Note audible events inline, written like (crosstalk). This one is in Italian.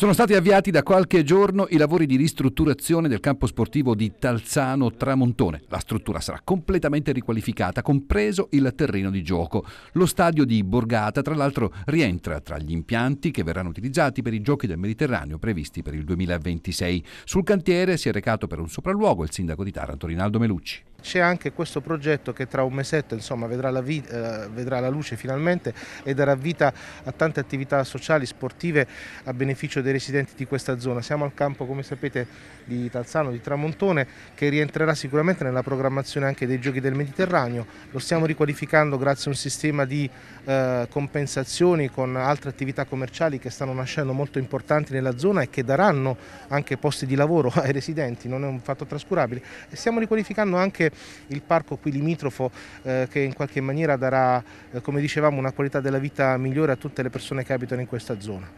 Sono stati avviati da qualche giorno i lavori di ristrutturazione del campo sportivo di Talzano Tramontone. La struttura sarà completamente riqualificata, compreso il terreno di gioco. Lo stadio di Borgata, tra l'altro, rientra tra gli impianti che verranno utilizzati per i giochi del Mediterraneo previsti per il 2026. Sul cantiere si è recato per un sopralluogo il sindaco di Taranto Rinaldo Melucci. C'è anche questo progetto che tra un mesetto insomma, vedrà, la eh, vedrà, la luce finalmente e darà vita a tante attività sociali, sportive a beneficio dei residenti di questa zona. Siamo al campo, come sapete, di Talzano, di Tramontone, che rientrerà sicuramente nella programmazione anche dei Giochi del Mediterraneo. Lo stiamo riqualificando grazie a un sistema di eh, compensazioni con altre attività commerciali che stanno nascendo molto importanti nella zona e che daranno anche posti di lavoro (laughs) ai residenti, non è un fatto trascurabile. E stiamo riqualificando anche il parco qui limitrofo eh, che in qualche maniera darà, eh, come dicevamo, una qualità della vita migliore a tutte le persone che abitano in questa zona.